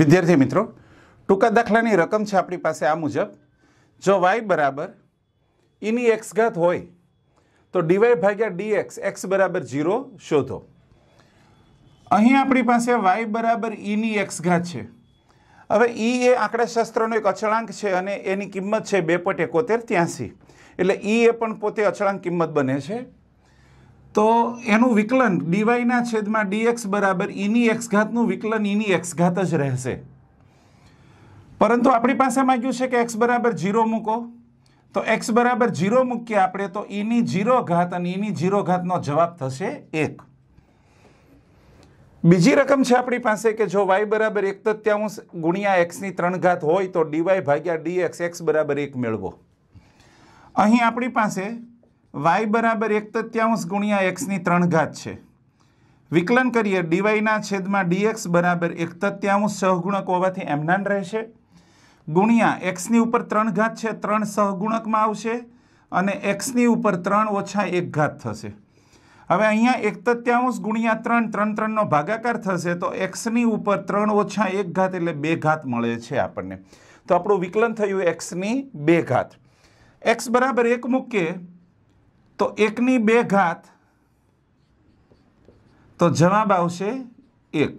વિદ્યાર્થી મિત્રો ટૂંકા દાખલાની રકમ છે આપણી પાસે આ મુજબ જો વાય બરાબર ઇની એક્સ ઘાત હોય તો ડીવાય ભાગ્યા ડી એક્સ એક્સ બરાબર ઝીરો શોધો અહીં આપણી પાસે વાય બરાબર ઇની એક્સ ઘાત છે હવે ઈ એ આંકડાશાસ્ત્રનો એક અચળાંક છે અને એની કિંમત છે બે પોઈન્ટ એકોતેર ત્યાંસી એટલે ઈ એ પણ પોતે અચળાંક કિંમત બને છે તો એનું વિકલન ડીવાયના છેદમાં ડીએક્સ બરાબર ઈની એક્સ ઘાતનું વિકલન ઈની એક્સ ઘાત જ રહેશે પરંતુ આપણી પાસે માંગ્યું છે કે એક્સ બરાબર જીરો મૂકો તો એક્સ બરાબર જીરો મૂકીએ આપણે તો ઈની જીરો ઘાત અને ઈની જીરો ઘાતનો જવાબ થશે એક બીજી રકમ છે આપણી પાસે કે જો વાય બરાબર એક તત્યાંશ ગુણ્યા એક્સની ત્રણ ઘાત હોય તો ડીવાય ભાગ્યા ડીએક્સ એક્સ બરાબર એક મેળવો અહીં આપણી પાસે વાય બરાબર એક તત્યાંશ ગુણ્યા એક્સની ત્રણ ઘાત છે વિકલન કરીએ ડીવાયના છેદમાં ડીએક્સ બરાબર એક તત્યાંશ સહગુણક હોવાથી એમનાન રહેશે ગુણ્યા એક્સની ઉપર ત્રણ ઘાત છે ત્રણ સહગુણકમાં આવશે અને એક્સની ઉપર ત્રણ ઓછા એક ઘાત થશે હવે અહીંયા એક તત્યાંશ ગુણ્યા ત્રણ ત્રણ ત્રણનો ભાગાકાર થશે તો એક્સની ઉપર ત્રણ ઓછા એક ઘાત એટલે બે ઘાત મળે છે આપણને તો આપણું વિકલન થયું એક્સની બે ઘાત એક્સ બરાબર એક મૂકીએ તો એકની બે ઘાત તો જવાબ આવશે એક